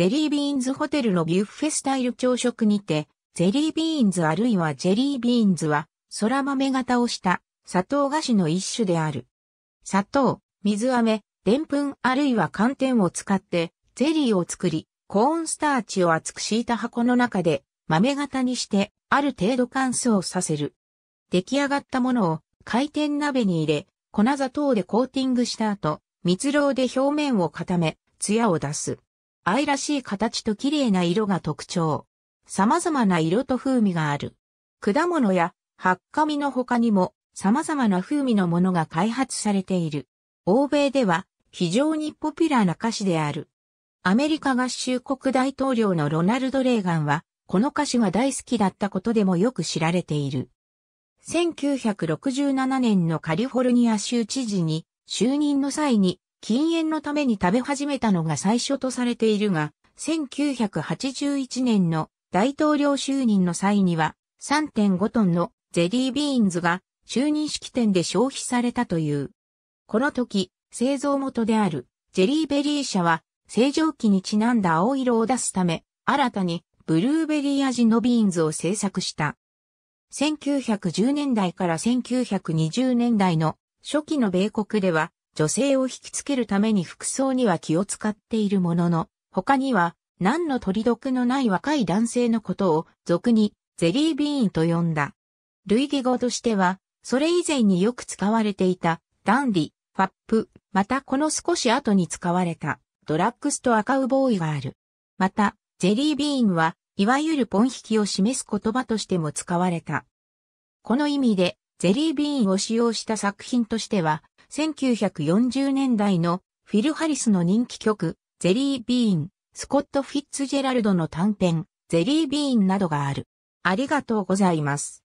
ゼリービーンズホテルのビュッフェスタイル朝食にて、ゼリービーンズあるいはジェリービーンズは、空豆型をした砂糖菓子の一種である。砂糖、水飴、でんぷんあるいは寒天を使って、ゼリーを作り、コーンスターチを厚く敷いた箱の中で、豆型にして、ある程度乾燥させる。出来上がったものを回転鍋に入れ、粉砂糖でコーティングした後、蜜蝋で表面を固め、艶を出す。愛らしい形と綺麗な色が特徴。様々な色と風味がある。果物やハッカミの他にも様々な風味のものが開発されている。欧米では非常にポピュラーな菓子である。アメリカ合衆国大統領のロナルド・レーガンは、この菓子が大好きだったことでもよく知られている。1967年のカリフォルニア州知事に就任の際に禁煙のために食べ始めたのが最初とされているが、1981年の大統領就任の際には3.5トンのゼリービーンズが就任式典で消費されたという。この時、製造元であるジェリーベリー社は正常期にちなんだ青色を出すため、新たにブルーベリー味のビーンズを製作した。1910年代から1920年代の初期の米国では女性を引きつけるために服装には気を使っているものの、他には、何の取り毒のない若い男性のことを、俗に、ゼリービーンと呼んだ。類義語としては、それ以前によく使われていた、ダンディ、ファップ、またこの少し後に使われた、ドラッグストアカウボーイがある。また、ゼリービーンは、いわゆるポン引きを示す言葉としても使われた。この意味で、ゼリービーンを使用した作品としては、1940年代のフィル・ハリスの人気曲、ゼリー・ビーン、スコット・フィッツジェラルドの短編、ゼリー・ビーンなどがある。ありがとうございます。